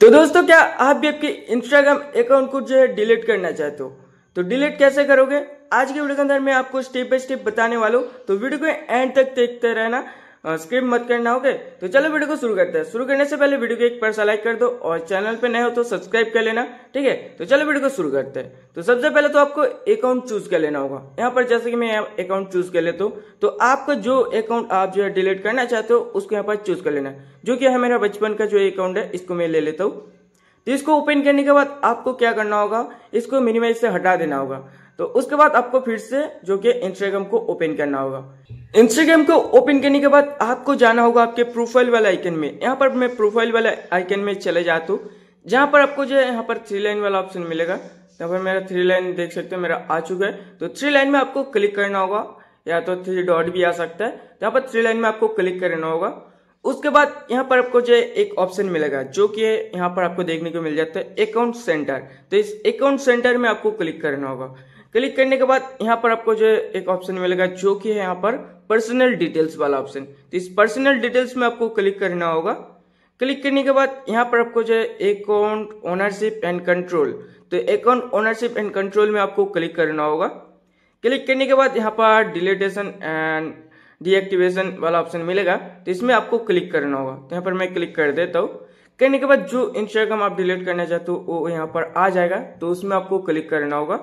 तो दोस्तों क्या आप भी आपके इंस्टाग्राम अकाउंट को जो है डिलीट करना चाहते हो तो डिलीट कैसे करोगे आज के वीडियो के अंदर मैं आपको स्टेप बाय स्टेप बताने वाला हूँ तो वीडियो को एंड तक देखते रहना स्क्रिप्ट मत करना ओके तो चलो वीडियो को शुरू करते हैं शुरू करने से पहले वीडियो को एक पैसा लाइक कर दो और चैनल पे नए हो तो सब्सक्राइब कर लेना ठीक है तो चलो वीडियो को शुरू करते हैं तो सबसे पहले तो आपको अकाउंट चूज कर लेना होगा यहाँ पर जैसे कि मैं अकाउंट चूज कर लेता हूँ तो आपका जो अकाउंट आप जो है डिलीट करना चाहते हो उसको यहाँ पर चूज कर लेना जो कि है मेरा बचपन का जो अकाउंट है इसको मैं ले लेता हूँ तो इसको ओपन करने के बाद आपको क्या करना होगा इसको मिनिमाइज से हटा देना होगा तो उसके बाद आपको फिर से जो कि इंस्टाग्राम को ओपन करना होगा इंस्टाग्राम को ओपन करने के बाद आपको जाना होगा आपके प्रोफाइल वाला आइकन में यहाँ पर मैं प्रोफाइल वाला आइकन में चले जाता हूँ जहाँ पर आपको जो है यहाँ पर थ्री लाइन वाला ऑप्शन मिलेगा यहाँ पर मेरा थ्री लाइन देख सकते हो मेरा आ चुका है तो थ्री लाइन में आपको क्लिक करना होगा या तो थ्री डॉट भी आ सकता है तो यहाँ पर थ्री लाइन में आपको क्लिक करना होगा उसके बाद यहाँ पर आपको जो है एक ऑप्शन मिलेगा जो कि यहाँ पर आपको देखने को मिल जाता है अकाउंट सेंटर तो इस अकाउंट सेंटर में आपको क्लिक करना होगा क्लिक करने के बाद यहाँ पर आपको जो एक ऑप्शन मिलेगा जो कि है यहाँ पर पर्सनल डिटेल्स वाला ऑप्शन तो इस पर्सनल डिटेल्स में आपको क्लिक करना होगा क्लिक करने के बाद यहाँ पर आपको जो है अकाउंट ओनरशिप एंड कंट्रोल तो अकाउंट ओनरशिप एंड कंट्रोल में आपको क्लिक करना होगा क्लिक करने के बाद यहाँ पर डिलेटेशन एंड डीएक्टिवेशन वाला ऑप्शन मिलेगा तो इसमें आपको क्लिक करना होगा तो यहाँ पर मैं क्लिक कर देता हूँ करने के बाद जो इंस्टाग्राम आप डिलीट करना चाहते हो वो यहाँ पर आ जाएगा तो उसमें आपको क्लिक करना होगा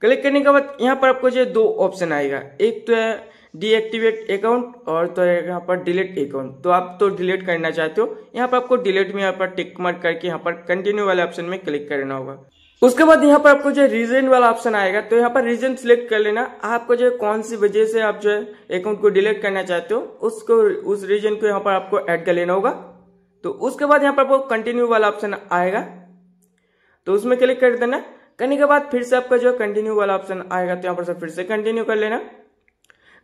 क्लिक करने के बाद यहाँ पर आपको जो दो ऑप्शन आएगा एक तो है डीएक्टिवेट अकाउंट और तो यहाँ पर डिलीट अकाउंट तो आप तो डिलीट करना चाहते हो यहाँ पर आपको डिलीट में यहाँ पर टिक मार करके यहाँ पर कंटिन्यू वाले ऑप्शन में क्लिक करना होगा उसके बाद यहाँ पर आपको जो रीजन वाला ऑप्शन आएगा तो यहाँ पर रीजन सिलेक्ट कर लेना आपको जो कौन सी वजह से आप जो है अकाउंट को डिलीट करना चाहते हो उसको उस रीजन को यहाँ पर आपको ऐड कर लेना होगा तो उसके बाद यहाँ पर आपको कंटिन्यू वाला ऑप्शन आएगा तो उसमें क्लिक कर देना करने के बाद फिर से आपका जो कंटिन्यू वाला ऑप्शन आएगा तो यहाँ पर सब फिर से कंटिन्यू कर लेना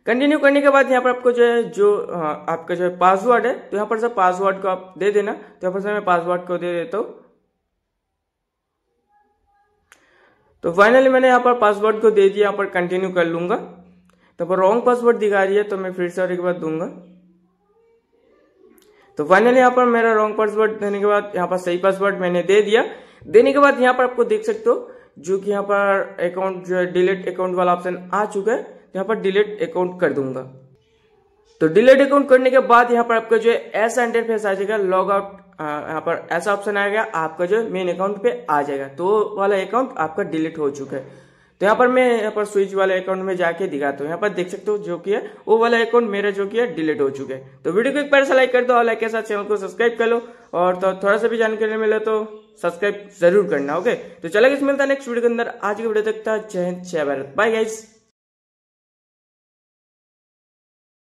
कंटिन्यू करने के बाद यहाँ पर आपको जो है जो आपका जो है पासवर्ड है तो यहाँ पर सर पासवर्ड को आप दे देना तो यहाँ पर सर मैं पासवर्ड को दे देता हूँ तो फाइनली मैंने यहाँ पर पासवर्ड को दे दिया यहाँ पर कंटिन्यू कर लूंगा तो पर रॉन्ग पासवर्ड दिखा रही है तो मैं फिर से और एक बार दूंगा तो फाइनली यहाँ पर मेरा रॉन्ग पासवर्ड देने के बाद यहाँ पर सही पासवर्ड मैंने दे दिया देने के बाद यहाँ पर आपको देख सकते हो जो कि यहाँ पर अकाउंट जो है डिलीट अकाउंट वाला ऑप्शन आ चुका है यहाँ पर डिलीट अकाउंट कर दूंगा तो डिलीट अकाउंट करने के बाद यहाँ पर आपका जो है ऐसा इंटरफेस आ जाएगा लॉग आउट यहाँ पर ऐसा ऑप्शन आएगा आपका जो मेन अकाउंट पे आ जाएगा तो वाला अकाउंट आपका डिलीट हो चुका है तो यहाँ पर मैं यहाँ पर स्विच वाले अकाउंट में जाके दिखाता हूँ यहाँ पर देख सकते हो जो कि है वो वाला अकाउंट मेरा जो कि है डिलीट हो चुके हैं तो वीडियो को एक बार से लाइक कर दो और लाइक के साथ चैनल को सब्सक्राइब कर लो और तो थोड़ा सा भी जानकारी मिले तो सब्सक्राइब जरूर करना ओके तो चलेगा मिलता है नेक्स्ट वीडियो के अंदर आज की वीडियो तक था जय हिंद जय भारत बाय गाइज़